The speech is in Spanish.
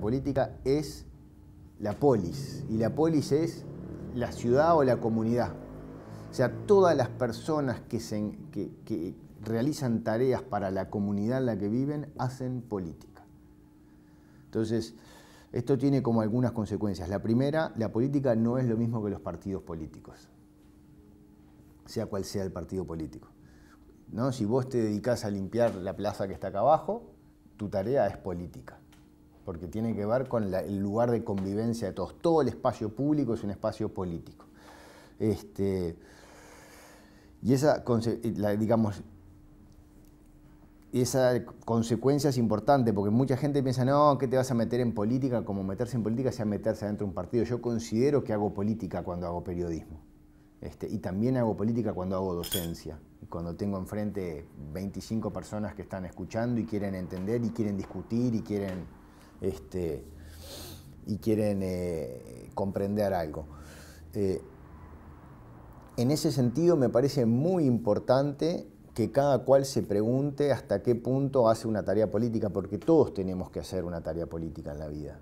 política es la polis, y la polis es la ciudad o la comunidad. O sea, todas las personas que, se, que, realizan tareas para la comunidad en la que viven hacen política. Entonces, esto tiene como algunas consecuencias. La primera, la política no es lo mismo que los partidos políticos, sea cual sea el partido político. ¿No? Si vos te dedicás a limpiar la plaza que está acá abajo, tu tarea es política porque tiene que ver con el lugar de convivencia de todos. Todo el espacio público es un espacio político. Este, y esa, digamos, esa consecuencia es importante, porque mucha gente piensa, no, ¿qué te vas a meter en política? Como meterse en política sea meterse dentro de un partido. Yo considero que hago política cuando hago periodismo. Este, y también hago política cuando hago docencia, cuando tengo enfrente 25 personas que están escuchando y quieren entender y quieren discutir y quieren este, y quieren eh, comprender algo. Eh, en ese sentido me parece muy importante que cada cual se pregunte hasta qué punto hace una tarea política, porque todos tenemos que hacer una tarea política en la vida.